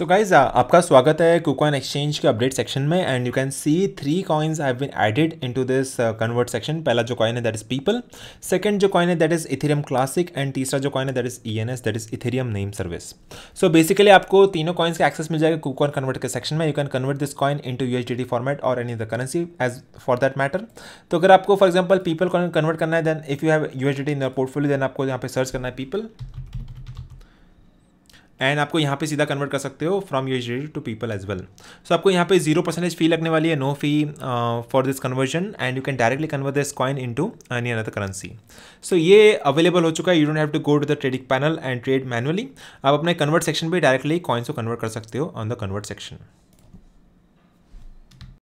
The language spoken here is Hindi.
सो गाइज uh, आपका स्वागत है कुकॉइन एक्सचेंज के अपडेट सेक्शन में and you can see three coins have been added into this convert section पहला जो कॉइन है दैट इज पीपल सेकंड जो कॉइन है that is Ethereum Classic and तीसरा जो कॉइन है that is E N S that is Ethereum name service so basically आपको तीनों कॉइन्स का एक्सेस मिल जाएगा कुकॉइन कन्वर्ट के सेक्शन में you can convert this coin to U H D format और any the currency as for that matter तो अगर आपको for example people coin convert करना है then if you have U H D in portfolio then आपको यहाँ पे सर्च करना है पीपल एंड आपको यहाँ पे सीधा कन्वर्ट कर सकते हो from USDT to people as well so आपको यहाँ पे जीरो परसेंटेज फी लगने वाली है no fee for this conversion and you can directly convert this coin into any another currency so ये अवेलेबल हो चुका है you don't have to go to the trading panel and trade manually आप अपने कन्वर्ट सेक्शन पर डायरेक्टली कॉइन्स को कन्वर्ट कर सकते हो ऑन द कन्वर्ट सेक्शन